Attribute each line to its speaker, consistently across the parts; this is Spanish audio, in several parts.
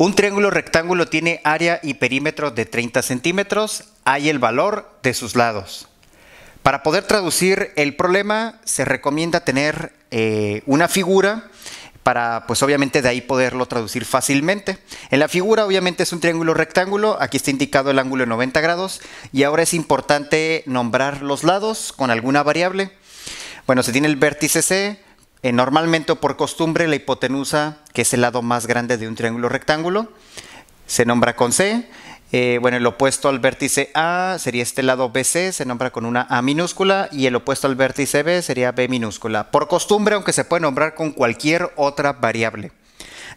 Speaker 1: Un triángulo rectángulo tiene área y perímetro de 30 centímetros, hay el valor de sus lados. Para poder traducir el problema se recomienda tener eh, una figura para pues obviamente de ahí poderlo traducir fácilmente. En la figura obviamente es un triángulo rectángulo, aquí está indicado el ángulo de 90 grados y ahora es importante nombrar los lados con alguna variable. Bueno, se tiene el vértice C, eh, normalmente o por costumbre la hipotenusa, que es el lado más grande de un triángulo rectángulo, se nombra con C. Eh, bueno, el opuesto al vértice A sería este lado BC, se nombra con una A minúscula, y el opuesto al vértice B sería B minúscula. Por costumbre, aunque se puede nombrar con cualquier otra variable.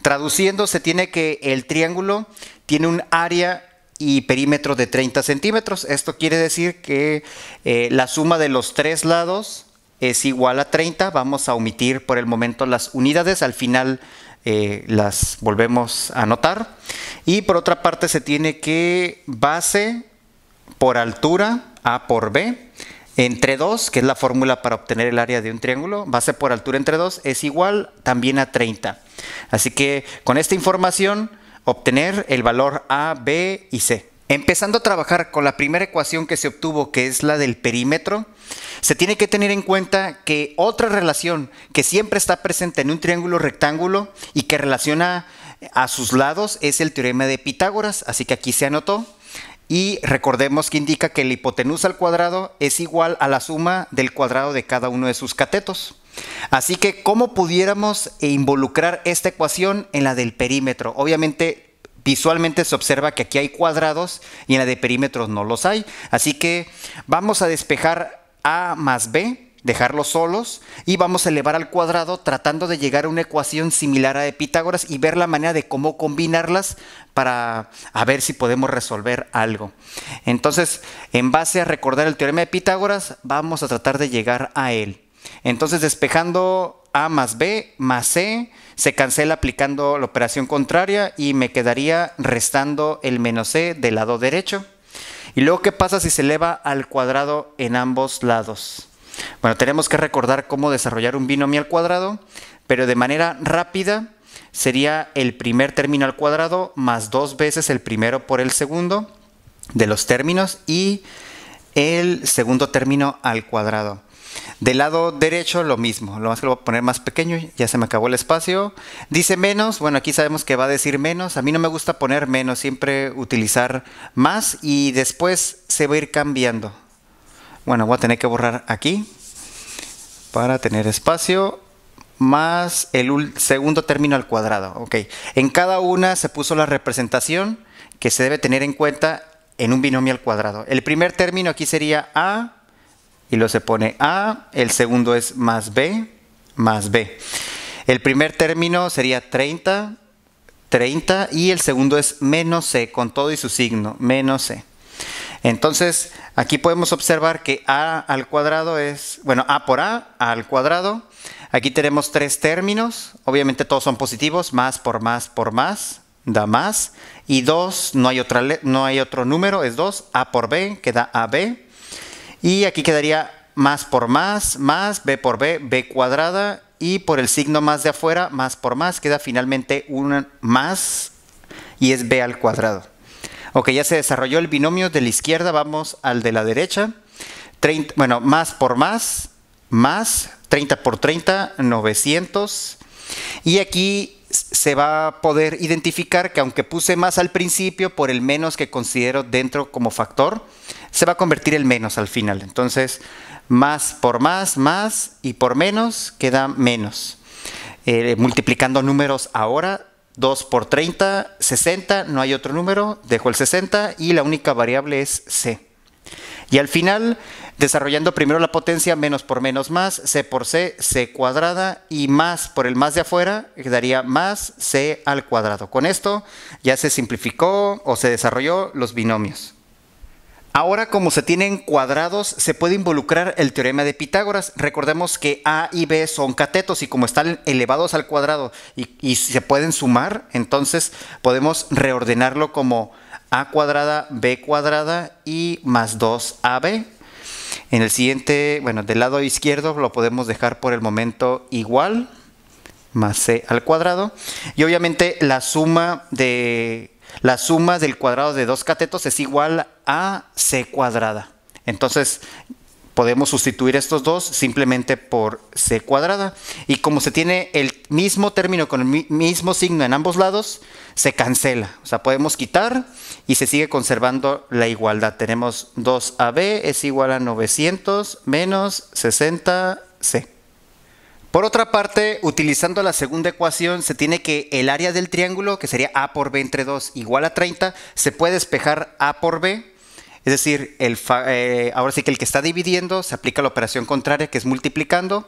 Speaker 1: Traduciendo, se tiene que el triángulo tiene un área y perímetro de 30 centímetros. Esto quiere decir que eh, la suma de los tres lados es igual a 30. Vamos a omitir por el momento las unidades. Al final eh, las volvemos a anotar. Y por otra parte se tiene que base por altura A por B entre 2, que es la fórmula para obtener el área de un triángulo, base por altura entre 2 es igual también a 30. Así que con esta información obtener el valor A, B y C. Empezando a trabajar con la primera ecuación que se obtuvo, que es la del perímetro, se tiene que tener en cuenta que otra relación que siempre está presente en un triángulo rectángulo y que relaciona a sus lados es el teorema de Pitágoras, así que aquí se anotó. Y recordemos que indica que la hipotenusa al cuadrado es igual a la suma del cuadrado de cada uno de sus catetos. Así que, ¿cómo pudiéramos involucrar esta ecuación en la del perímetro? Obviamente visualmente se observa que aquí hay cuadrados y en la de perímetros no los hay. Así que vamos a despejar A más B, dejarlos solos y vamos a elevar al cuadrado tratando de llegar a una ecuación similar a de Pitágoras y ver la manera de cómo combinarlas para a ver si podemos resolver algo. Entonces, en base a recordar el teorema de Pitágoras, vamos a tratar de llegar a él. Entonces, despejando a más B más C, se cancela aplicando la operación contraria y me quedaría restando el menos C del lado derecho. ¿Y luego qué pasa si se eleva al cuadrado en ambos lados? Bueno, tenemos que recordar cómo desarrollar un binomio al cuadrado, pero de manera rápida sería el primer término al cuadrado más dos veces el primero por el segundo de los términos y el segundo término al cuadrado. Del lado derecho lo mismo, lo más que lo voy a poner más pequeño, ya se me acabó el espacio. Dice menos, bueno aquí sabemos que va a decir menos, a mí no me gusta poner menos, siempre utilizar más y después se va a ir cambiando. Bueno, voy a tener que borrar aquí para tener espacio más el segundo término al cuadrado. Ok, en cada una se puso la representación que se debe tener en cuenta en un binomio al cuadrado. El primer término aquí sería A y lo se pone A, el segundo es más B, más B. El primer término sería 30, 30 y el segundo es menos C con todo y su signo, menos C. Entonces, aquí podemos observar que A al cuadrado es, bueno, A por A, al cuadrado. Aquí tenemos tres términos, obviamente todos son positivos, más por más por más, da más. Y dos, no, hay no hay otro número, es 2, A por B, que da AB. Y aquí quedaría más por más, más, b por b, b cuadrada. Y por el signo más de afuera, más por más, queda finalmente un más y es b al cuadrado. Ok, ya se desarrolló el binomio de la izquierda, vamos al de la derecha. bueno, más por más, más 30 por 30, 900. Y aquí se va a poder identificar que aunque puse más al principio por el menos que considero dentro como factor, se va a convertir el menos al final. Entonces, más por más, más y por menos queda menos. Eh, multiplicando números ahora, 2 por 30, 60, no hay otro número, dejo el 60 y la única variable es C. Y al final, desarrollando primero la potencia menos por menos más, C por C, C cuadrada y más por el más de afuera, quedaría más C al cuadrado. Con esto ya se simplificó o se desarrolló los binomios. Ahora, como se tienen cuadrados, se puede involucrar el teorema de Pitágoras. Recordemos que A y B son catetos y como están elevados al cuadrado y, se pueden sumar, entonces podemos reordenarlo como A cuadrada, B cuadrada y más 2AB. En el siguiente, bueno, del lado izquierdo lo podemos dejar por el momento igual, más C al cuadrado. Y obviamente la suma de... La suma del cuadrado de dos catetos es igual a a C cuadrada. Entonces, podemos sustituir estos dos simplemente por C cuadrada. Y como se tiene el mismo término con el mismo signo en ambos lados, se cancela. O sea, podemos quitar y se sigue conservando la igualdad. Tenemos 2AB es igual a 900 menos 60C. Por otra parte, utilizando la segunda ecuación, se tiene que el área del triángulo, que sería A por B entre 2 igual a 30, se puede despejar A por B es decir, eh, ahora sí que el que está dividiendo se aplica la operación contraria, que es multiplicando,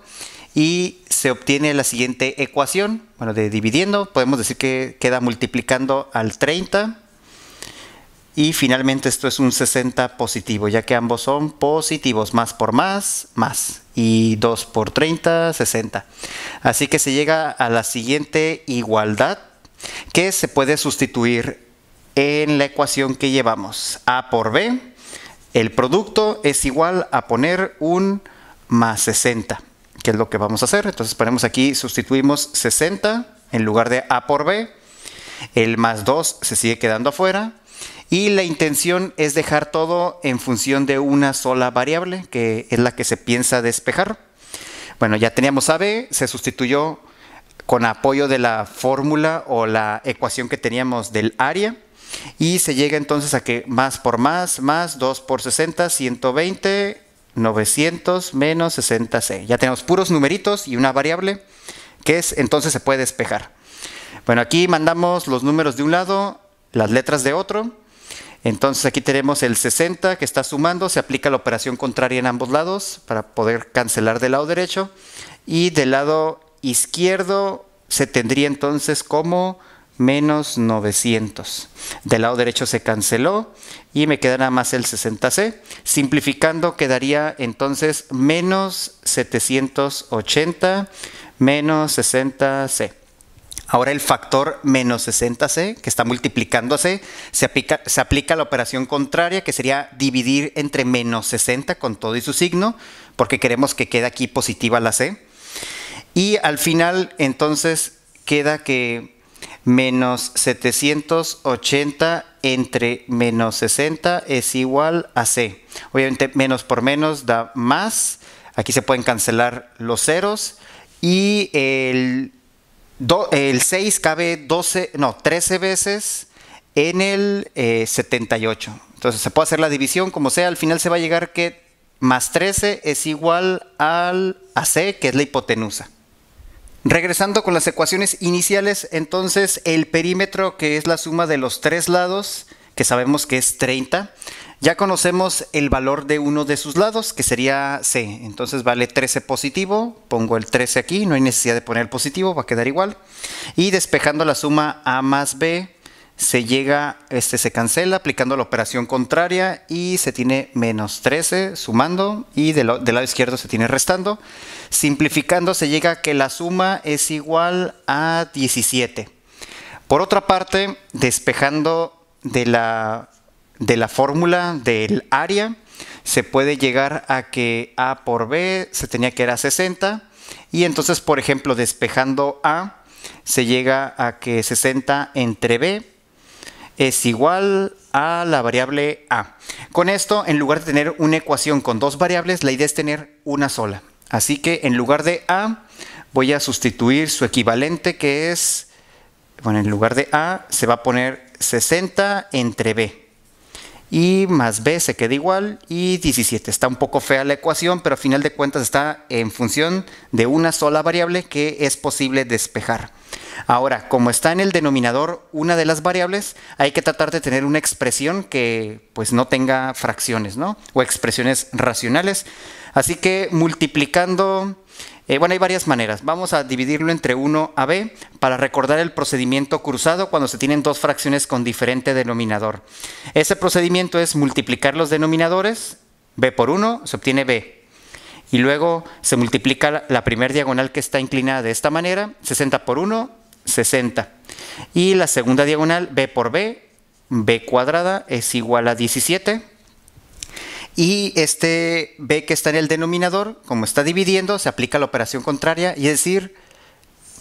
Speaker 1: y se obtiene la siguiente ecuación. Bueno, de dividiendo, podemos decir que queda multiplicando al 30. Y finalmente esto es un 60 positivo, ya que ambos son positivos, más por más, más. Y 2 por 30, 60. Así que se llega a la siguiente igualdad, que se puede sustituir en la ecuación que llevamos. A por B, el producto es igual a poner un más 60, que es lo que vamos a hacer. Entonces ponemos aquí, sustituimos 60 en lugar de A por B. El más 2 se sigue quedando afuera. Y la intención es dejar todo en función de una sola variable, que es la que se piensa despejar. Bueno, ya teníamos a b, se sustituyó con apoyo de la fórmula o la ecuación que teníamos del área. Y se llega entonces a que más por más, más 2 por 60, 120, 900 menos 60C. Ya tenemos puros numeritos y una variable que es entonces se puede despejar. Bueno, aquí mandamos los números de un lado, las letras de otro. Entonces aquí tenemos el 60 que está sumando, se aplica la operación contraria en ambos lados para poder cancelar del lado derecho y del lado izquierdo se tendría entonces como menos 900. Del lado derecho se canceló y me quedará más el 60C. Simplificando quedaría entonces menos 780 menos 60C. Ahora el factor menos 60C, que está multiplicando C, se aplica, se aplica la operación contraria, que sería dividir entre menos 60 con todo y su signo, porque queremos que quede aquí positiva la C y al final, entonces, queda que menos 780 entre menos 60 es igual a C. Obviamente, menos por menos da más. Aquí se pueden cancelar los ceros. Y el, 6 cabe 12, no, 13 veces en el 78. Eh, entonces se puede hacer la división como sea. Al final se va a llegar que más 13 es igual al, a C, que es la hipotenusa. Regresando con las ecuaciones iniciales, entonces el perímetro que es la suma de los tres lados, que sabemos que es 30, ya conocemos el valor de uno de sus lados, que sería C. Entonces vale 13 positivo, pongo el 13 aquí, no hay necesidad de poner el positivo, va a quedar igual. Y despejando la suma A más B, se llega, este se cancela aplicando la operación contraria y se tiene menos 13 sumando y del, lado izquierdo se tiene restando. Simplificando se llega a que la suma es igual a 17. Por otra parte, despejando de la, de la fórmula del área, se puede llegar a que A por B se tenía que era 60 y entonces, por ejemplo, despejando A, se llega a que 60 entre B es igual a la variable a. Con esto, en lugar de tener una ecuación con dos variables, la idea es tener una sola. Así que en lugar de a, voy a sustituir su equivalente que es, bueno, en lugar de a se va a poner 60 entre b y más b se queda igual y 17. Está un poco fea la ecuación, pero a final de cuentas está en función de una sola variable que es posible despejar. Ahora, como está en el denominador una de las variables, hay que tratar de tener una expresión que pues no tenga fracciones, ¿no? O expresiones racionales. Así que multiplicando eh, bueno, hay varias maneras. Vamos a dividirlo entre 1 a b para recordar el procedimiento cruzado cuando se tienen dos fracciones con diferente denominador. Ese procedimiento es multiplicar los denominadores, b por 1 se obtiene b. Y luego se multiplica la primera diagonal que está inclinada de esta manera, 60 por 1, 60. Y la segunda diagonal, b por b, b cuadrada es igual a 17 y este b que está en el denominador, como está dividiendo, se aplica la operación contraria y es decir,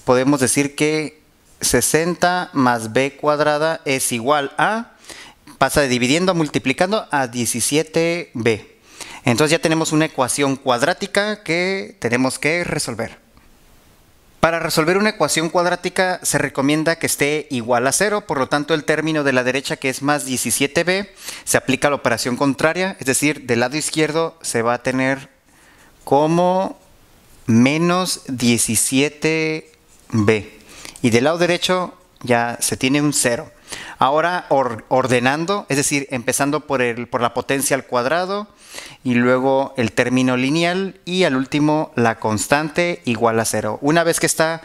Speaker 1: podemos decir que 60 más b cuadrada es igual a, pasa de dividiendo a multiplicando a 17b. Entonces ya tenemos una ecuación cuadrática que tenemos que resolver. Para resolver una ecuación cuadrática se recomienda que esté igual a cero, por lo tanto el término de la derecha que es más 17b se aplica a la operación contraria, es decir, del lado izquierdo se va a tener como menos 17b y del lado derecho ya se tiene un cero. Ahora ordenando, es decir, empezando por, la potencia al cuadrado y luego el término lineal y al último la constante igual a cero. Una vez que está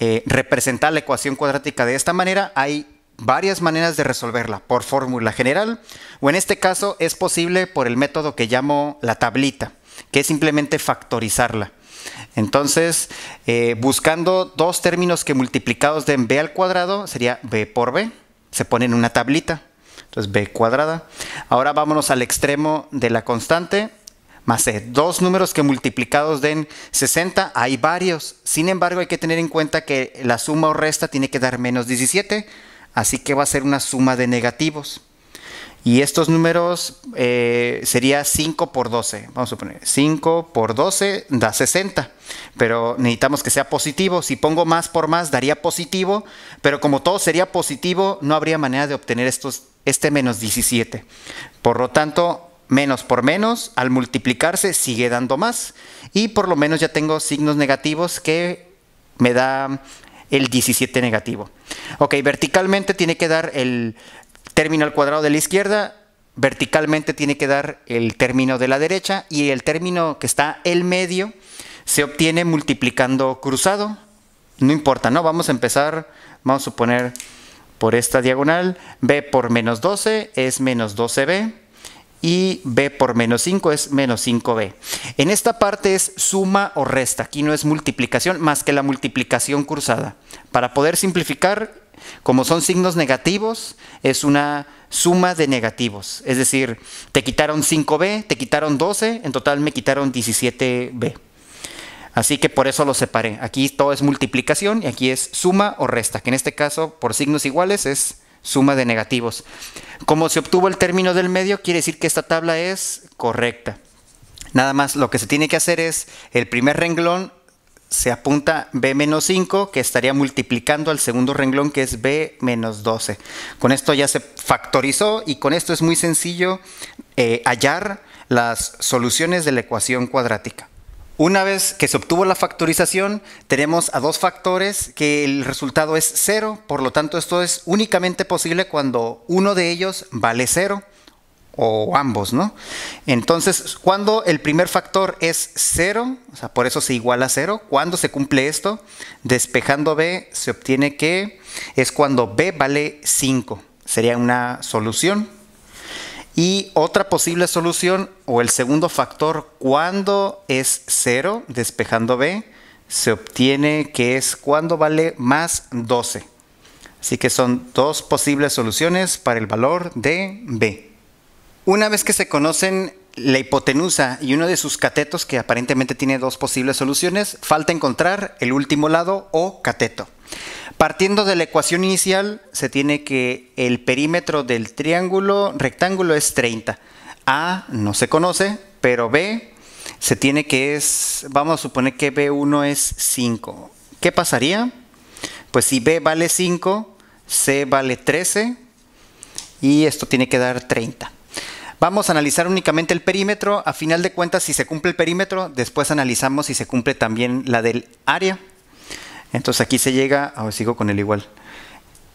Speaker 1: eh, representada la ecuación cuadrática de esta manera, hay varias maneras de resolverla, por fórmula general o en este caso es posible por el método que llamo la tablita, que es simplemente factorizarla. Entonces, eh, buscando dos términos que multiplicados den b al cuadrado sería b por b se pone en una tablita. Entonces b cuadrada. Ahora vámonos al extremo de la constante más de Dos números que multiplicados den 60, hay varios. Sin embargo, hay que tener en cuenta que la suma o resta tiene que dar menos 17, así que va a ser una suma de negativos. Y estos números eh, sería 5 por 12. Vamos a poner 5 por 12 da 60. Pero necesitamos que sea positivo. Si pongo más por más daría positivo. Pero como todo sería positivo, no habría manera de obtener estos, este menos 17. Por lo tanto, menos por menos, al multiplicarse sigue dando más. Y por lo menos ya tengo signos negativos que me da el 17 negativo. Ok, verticalmente tiene que dar el término al cuadrado de la izquierda, verticalmente tiene que dar el término de la derecha y el término que está el medio se obtiene multiplicando cruzado. No importa, ¿no? Vamos a empezar, vamos a suponer por esta diagonal, b por menos 12 es menos 12b y b por menos 5 es menos 5b. En esta parte es suma o resta, aquí no es multiplicación más que la multiplicación cruzada. Para poder simplificar como son signos negativos, es una suma de negativos. Es decir, te quitaron 5B, te quitaron 12, en total me quitaron 17B. Así que por eso lo separé. Aquí todo es multiplicación y aquí es suma o resta, que en este caso por signos iguales es suma de negativos. Como se obtuvo el término del medio, quiere decir que esta tabla es correcta. Nada más lo que se tiene que hacer es el primer renglón se apunta B-5, que estaría multiplicando al segundo renglón, que es B-12. Con esto ya se factorizó y con esto es muy sencillo eh, hallar las soluciones de la ecuación cuadrática. Una vez que se obtuvo la factorización, tenemos a dos factores que el resultado es cero, por lo tanto esto es únicamente posible cuando uno de ellos vale cero o ambos, ¿no? Entonces, cuando el primer factor es 0, o sea, por eso se iguala a 0, cuando se cumple esto, despejando b, se obtiene que es cuando b vale 5. Sería una solución. Y otra posible solución, o el segundo factor, cuando es 0, despejando b, se obtiene que es cuando vale más 12. Así que son dos posibles soluciones para el valor de b. Una vez que se conocen la hipotenusa y uno de sus catetos, que aparentemente tiene dos posibles soluciones, falta encontrar el último lado o cateto. Partiendo de la ecuación inicial, se tiene que el perímetro del triángulo rectángulo es 30. A no se conoce, pero B se tiene que es, vamos a suponer que B1 es 5. ¿Qué pasaría? Pues si B vale 5, C vale 13 y esto tiene que dar 30. Vamos a analizar únicamente el perímetro. A final de cuentas, si se cumple el perímetro, después analizamos si se cumple también la del área. Entonces aquí se llega, a sigo con el igual.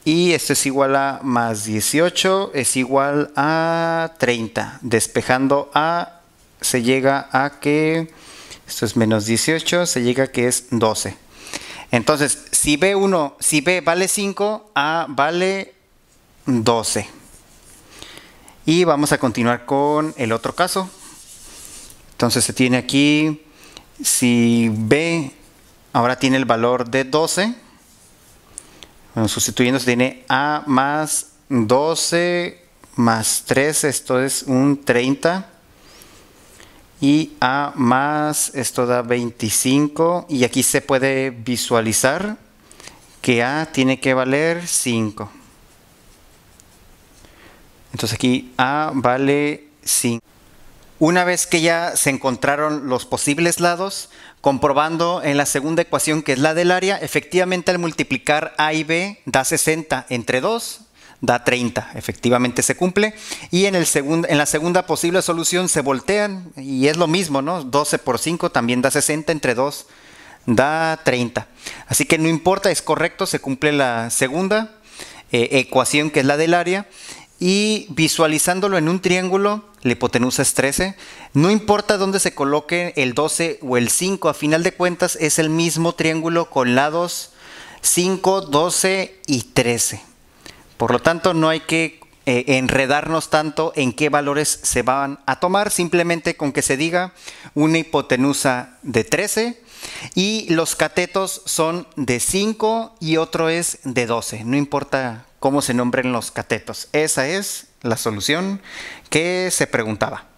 Speaker 1: Y esto es igual a más 18, es igual a 30. Despejando a, se llega a que, esto es menos 18, se llega a que es 12. Entonces, si B1, si B vale 5, A vale 12. Y vamos a continuar con el otro caso. Entonces se tiene aquí, si B ahora tiene el valor de 12, sustituyendo se tiene A más 12 más 3, esto es un 30. Y A más, esto da 25. Y aquí se puede visualizar que A tiene que valer 5. Entonces aquí A vale 5. Una vez que ya se encontraron los posibles lados, comprobando en la segunda ecuación que es la del área, efectivamente al multiplicar A y B da 60 entre 2 da 30, efectivamente se cumple. Y en, el en la segunda posible solución se voltean y es lo mismo, ¿no? 12 por 5 también da 60 entre 2 da 30. Así que no importa, es correcto, se cumple la segunda eh, ecuación que es la del área y visualizándolo en un triángulo, la hipotenusa es 13, no importa dónde se coloque el 12 o el 5, a final de cuentas es el mismo triángulo con lados 5, 12 y 13. Por lo tanto, no hay que eh, enredarnos tanto en qué valores se van a tomar, simplemente con que se diga una hipotenusa de 13 y los catetos son de 5 y otro es de 12, no importa cómo se nombren los catetos. Esa es la solución que se preguntaba.